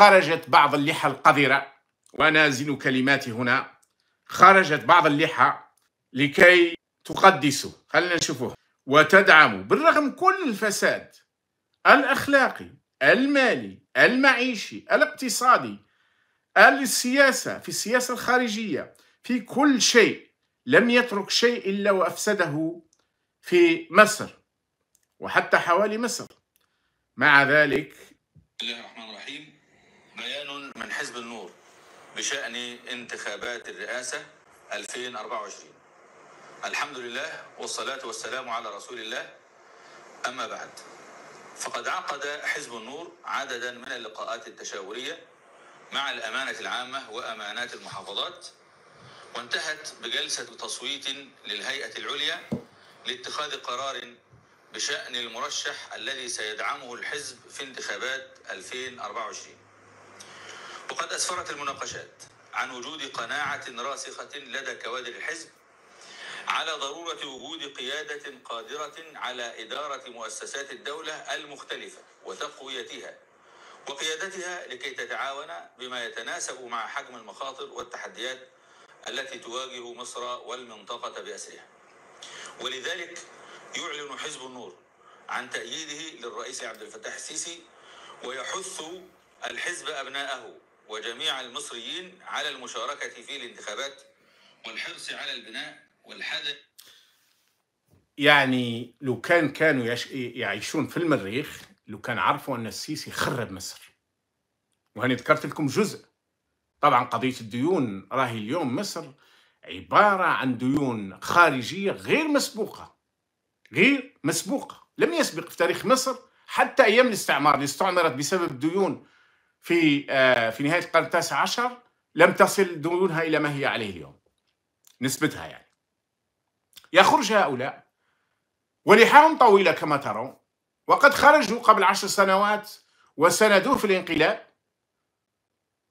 خرجت بعض اللحى القذرة وأنا أزن كلماتي هنا خرجت بعض اللحى لكي تقدسوا خلينا نشوفه وتدعم بالرغم كل الفساد الأخلاقي المالي المعيشي الاقتصادي السياسة في السياسة الخارجية في كل شيء لم يترك شيء إلا وأفسده في مصر وحتى حوالي مصر مع ذلك بسم الله الرحمن الرحيم بيان من حزب النور بشأن انتخابات الرئاسة 2024 الحمد لله والصلاة والسلام على رسول الله أما بعد فقد عقد حزب النور عددا من اللقاءات التشاورية مع الأمانة العامة وأمانات المحافظات وانتهت بجلسة تصويت للهيئة العليا لاتخاذ قرار بشأن المرشح الذي سيدعمه الحزب في انتخابات 2024 وقد أسفرت المناقشات عن وجود قناعة راسخة لدى كوادر الحزب على ضرورة وجود قيادة قادرة على إدارة مؤسسات الدولة المختلفة وتقويتها وقيادتها لكي تتعاون بما يتناسب مع حجم المخاطر والتحديات التي تواجه مصر والمنطقة بأسرها ولذلك يعلن حزب النور عن تأييده للرئيس عبد الفتاح السيسي ويحث الحزب أبناءه وجميع المصريين على المشاركة في الانتخابات والحرص على البناء والحذر يعني لو كان كانوا يعيشون في المريخ لو كان عرفوا أن السيسي خرب مصر وهني ذكرت لكم جزء طبعا قضية الديون راهي اليوم مصر عبارة عن ديون خارجية غير مسبوقة غير مسبوقة لم يسبق في تاريخ مصر حتى أيام الاستعمار اللي استعمرت بسبب ديون في آه، في نهايه القرن التاسع عشر لم تصل ديونها الى ما هي عليه اليوم نسبتها يعني يخرج هؤلاء ولحاهم طويله كما ترون وقد خرجوا قبل عشر سنوات وسندوه في الانقلاب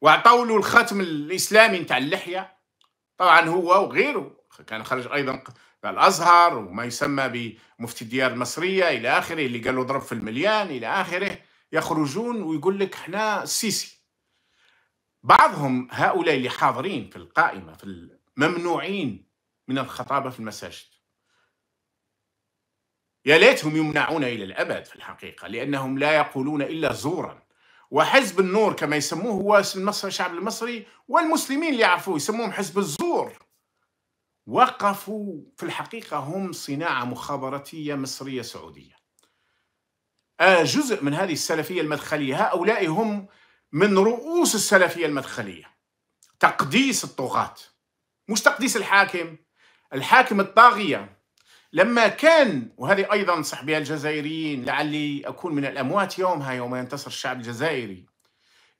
واعطوا له الختم الاسلامي نتاع اللحيه طبعا هو وغيره كان خرج ايضا الازهر وما يسمى بمفتي الديار المصريه الى اخره اللي قالوا ضرب في المليان الى اخره يخرجون ويقول لك احنا السيسي بعضهم هؤلاء اللي حاضرين في القائمه في ممنوعين من الخطابه في المساجد يا ليتهم يمنعون الى الابد في الحقيقه لانهم لا يقولون الا زورا وحزب النور كما يسموه هو المصري الشعب المصري والمسلمين اللي يعرفوه يسموهم حزب الزور وقفوا في الحقيقه هم صناعه مخابراتيه مصريه سعوديه آه، جزء من هذه السلفية المدخلية هؤلاء هم من رؤوس السلفية المدخلية تقديس الطغاة مش تقديس الحاكم الحاكم الطاغية لما كان وهذه أيضا نصح بها الجزائريين لعلي أكون من الأموات يومها يوم ينتصر الشعب الجزائري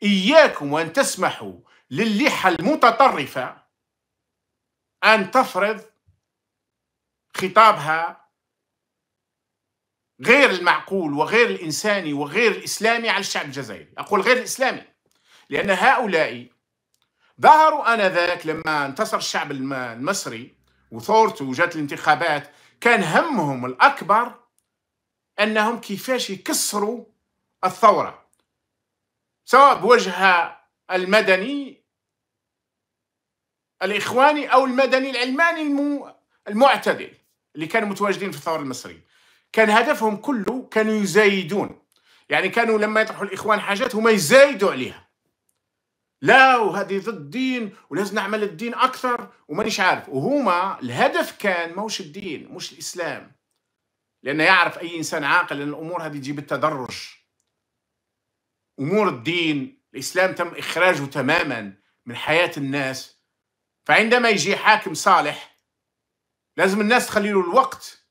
إياكم وأن تسمحوا للحى المتطرفة أن تفرض خطابها غير المعقول وغير الإنساني وغير الإسلامي على الشعب الجزائري أقول غير الإسلامي لأن هؤلاء ظهروا آنذاك لما انتصر الشعب المصري وثورته وجات الانتخابات كان همهم الأكبر أنهم كيفاش يكسروا الثورة سواء بوجهها المدني الإخواني أو المدني العلماني المعتدل اللي كانوا متواجدين في الثورة المصرية كان هدفهم كله كانوا يزايدون يعني كانوا لما يطرحوا الإخوان حاجات هما يزايدوا عليها لا وهذه ضد الدين ولازم نعمل الدين أكثر ومانيش عارف وهما الهدف كان موش الدين مش الإسلام لأنه يعرف أي إنسان عاقل أن الأمور هذه تجيب التدرج أمور الدين الإسلام تم إخراجه تماما من حياة الناس فعندما يجي حاكم صالح لازم الناس تخلي له الوقت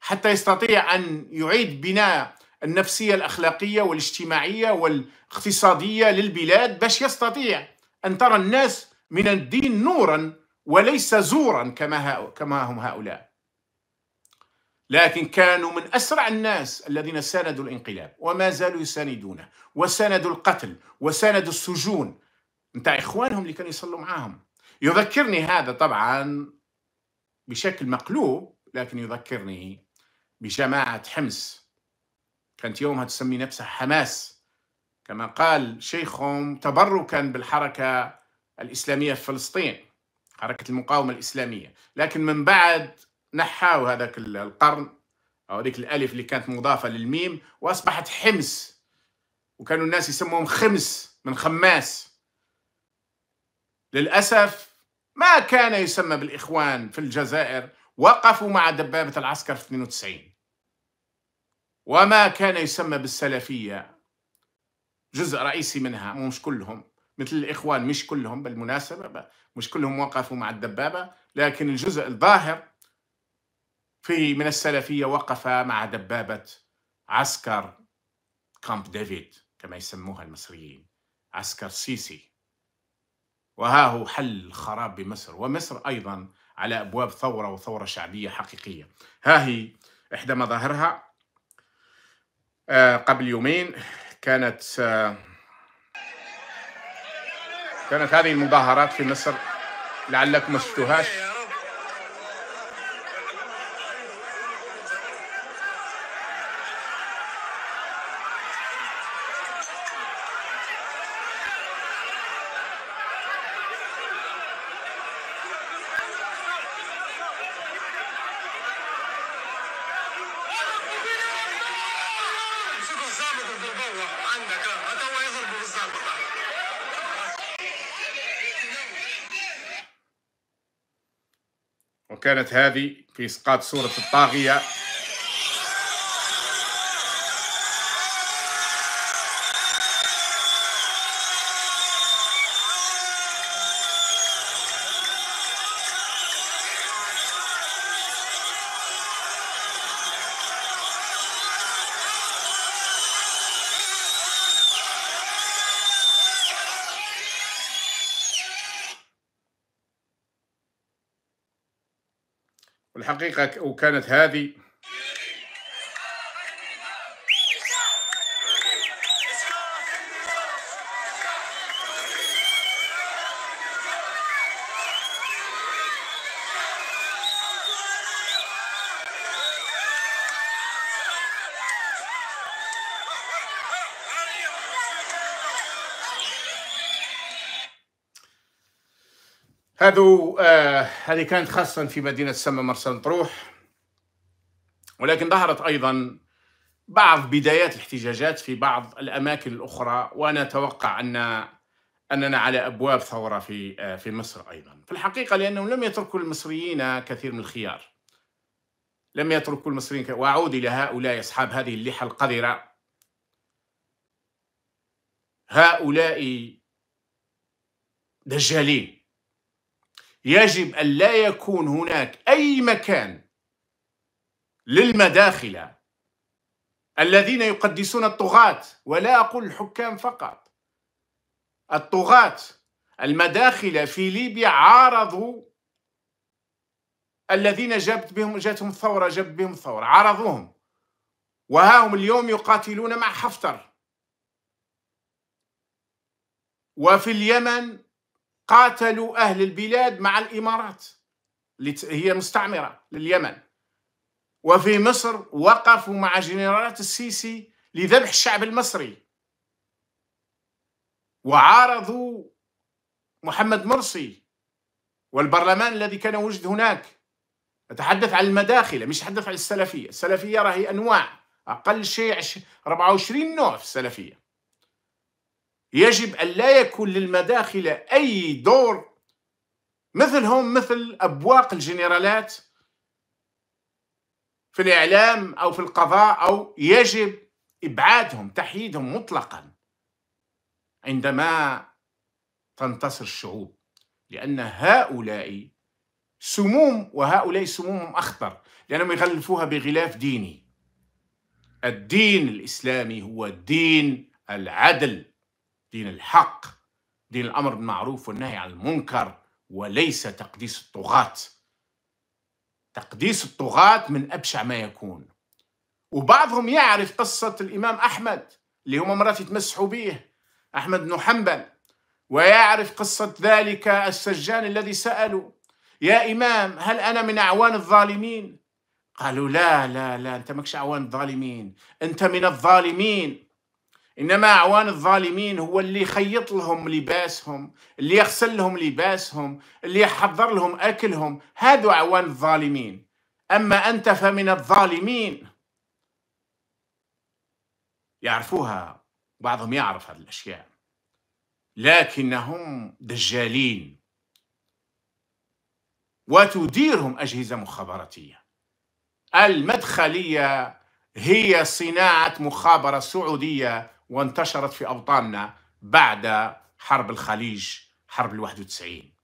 حتى يستطيع أن يعيد بناء النفسية الأخلاقية والاجتماعية والاقتصادية للبلاد باش يستطيع أن ترى الناس من الدين نورا وليس زورا كما, كما هم هؤلاء لكن كانوا من أسرع الناس الذين ساندوا الانقلاب وما زالوا يساندونه وساندوا القتل وساندوا السجون نتاع إخوانهم اللي كانوا يصلوا معاهم يذكرني هذا طبعا بشكل مقلوب لكن يذكرني بجماعة حمص كانت يومها تسمي نفسها حماس كما قال شيخهم تبركا بالحركة الإسلامية في فلسطين حركة المقاومة الإسلامية لكن من بعد نحاو هذاك القرن أو ذيك الألف اللي كانت مضافة للميم وأصبحت حمص وكانوا الناس يسموهم خمس من خماس للأسف ما كان يسمى بالإخوان في الجزائر وقفوا مع دبابة العسكر في 92 وما كان يسمى بالسلفية جزء رئيسي منها مش كلهم مثل الإخوان مش كلهم بالمناسبة مش كلهم وقفوا مع الدبابة لكن الجزء الظاهر في من السلفية وقف مع دبابة عسكر كامب ديفيد كما يسموها المصريين عسكر سيسي وها هو حل الخراب بمصر ومصر أيضا على أبواب ثورة وثورة شعبية حقيقية ها هي إحدى مظاهرها آه، قبل يومين كانت آه، كانت هذه المظاهرات في مصر لعلكم ما شفتوهاش وكانت هذه في إسقاط صورة الطاغية الحقيقة وكانت هذه هذو آه هذه كانت خاصة في مدينة سما مرسى مطروح ولكن ظهرت أيضا بعض بدايات الاحتجاجات في بعض الأماكن الأخرى وأنا أتوقع أن أننا على أبواب ثورة في آه في مصر أيضا في الحقيقة لأنهم لم يتركوا المصريين كثير من الخيار لم يتركوا المصريين ك... وأعود إلى هؤلاء أصحاب هذه اللحى القذرة هؤلاء دجالين يجب أن لا يكون هناك أي مكان للمداخلة الذين يقدسون الطغاة ولا أقول الحكام فقط الطغاة المداخلة في ليبيا عارضوا الذين جابت بهم جاتهم الثورة جابت بهم الثورة عارضوهم وها هم اليوم يقاتلون مع حفتر وفي اليمن قاتلوا أهل البلاد مع الإمارات اللي هي مستعمرة لليمن وفي مصر وقفوا مع جنرالات السيسي لذبح الشعب المصري وعارضوا محمد مرسي والبرلمان الذي كان وجد هناك أتحدث عن المداخلة مش أتحدث عن السلفية السلفية راهي أنواع أقل شيء 24 نوع في السلفية يجب أن لا يكون للمداخل أي دور مثلهم مثل أبواق الجنرالات في الإعلام أو في القضاء أو يجب إبعادهم تحييدهم مطلقا عندما تنتصر الشعوب لأن هؤلاء سموم وهؤلاء سمومهم أخطر لأنهم يغلفوها بغلاف ديني الدين الإسلامي هو دين العدل دين الحق دين الأمر بالمعروف والنهي عن المنكر وليس تقديس الطغاة تقديس الطغاة من أبشع ما يكون وبعضهم يعرف قصة الإمام أحمد اللي هم مرات يتمسحوا به أحمد بن حنبل ويعرف قصة ذلك السجان الذي سألوا يا إمام هل أنا من أعوان الظالمين قالوا لا لا لا أنت مكش أعوان الظالمين أنت من الظالمين انما اعوان الظالمين هو اللي يخيط لهم لباسهم اللي يغسل لهم لباسهم اللي يحضر لهم اكلهم هذو اعوان الظالمين اما انت فمن الظالمين يعرفوها بعضهم يعرف هذه الاشياء لكنهم دجالين وتديرهم اجهزه مخابراتيه المدخليه هي صناعه مخابره سعوديه وانتشرت في أوطاننا بعد حرب الخليج حرب الواحد وتسعين